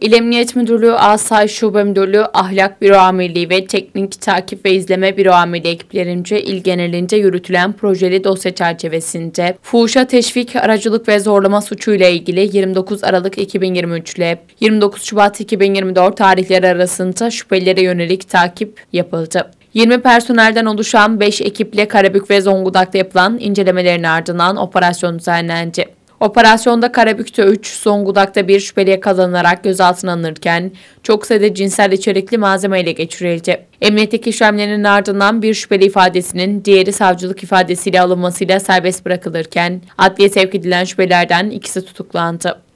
İl Emniyet Müdürlüğü Asayiş Şube Müdürlüğü Ahlak Büro Amirliği ve Teknik Takip ve İzleme Büro Amirliği ekiplerince il genelince yürütülen projeli dosya çerçevesinde fuhuşa teşvik, aracılık ve zorlama suçu ile ilgili 29 Aralık 2023 ile 29 Şubat 2024 tarihleri arasında şüphelilere yönelik takip yapıldı. 20 personelden oluşan 5 ekiple Karabük ve Zonguldak'ta yapılan incelemelerin ardından operasyon düzenlendi. Operasyonda Karabük'te 3, Zonguldak'ta bir şüpheli yakalanarak gözaltına alınırken çok sayıda cinsel içerikli malzemeyle geçirildi. Emniyetteki işlemlerinin ardından bir şüpheli ifadesinin diğeri savcılık ifadesiyle alınmasıyla serbest bırakılırken adliye sevk edilen şüphelerden ikisi tutuklandı.